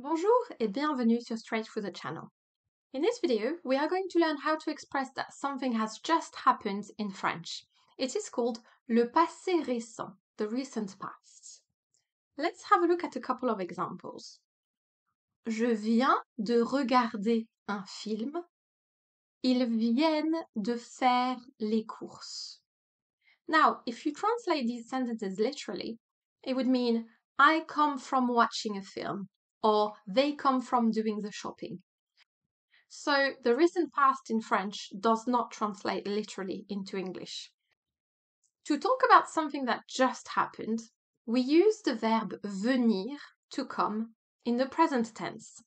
Bonjour et bienvenue sur Straight Through the Channel. In this video, we are going to learn how to express that something has just happened in French. It is called le passé récent, the recent past. Let's have a look at a couple of examples. Je viens de regarder un film. Ils viennent de faire les courses. Now, if you translate these sentences literally, it would mean I come from watching a film or they come from doing the shopping. So the recent past in French does not translate literally into English. To talk about something that just happened, we use the verb venir to come in the present tense,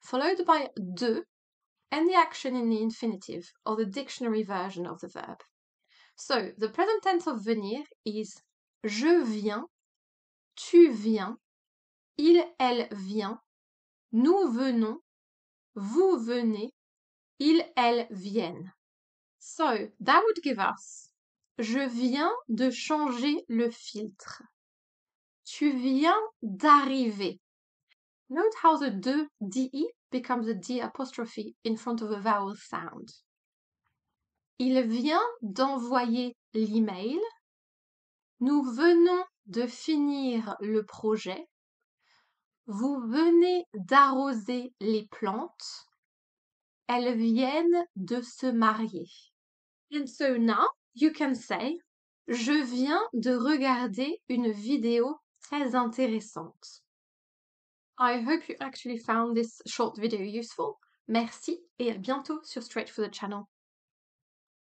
followed by de and the action in the infinitive or the dictionary version of the verb. So the present tense of venir is je viens, tu viens, Il, elle vient. Nous venons. Vous venez. Ils, elles viennent. So, that would give us. Je viens de changer le filtre. Tu viens d'arriver. Note how the de de becomes a d apostrophe in front of a vowel sound. Il vient d'envoyer l'email. Nous venons de finir le projet vous venez d'arroser les plantes. Elles viennent de se marier. And now you can say Je viens de regarder une vidéo très intéressante. I hope you actually found this short video useful. Merci et à bientôt sur Straight for the Channel.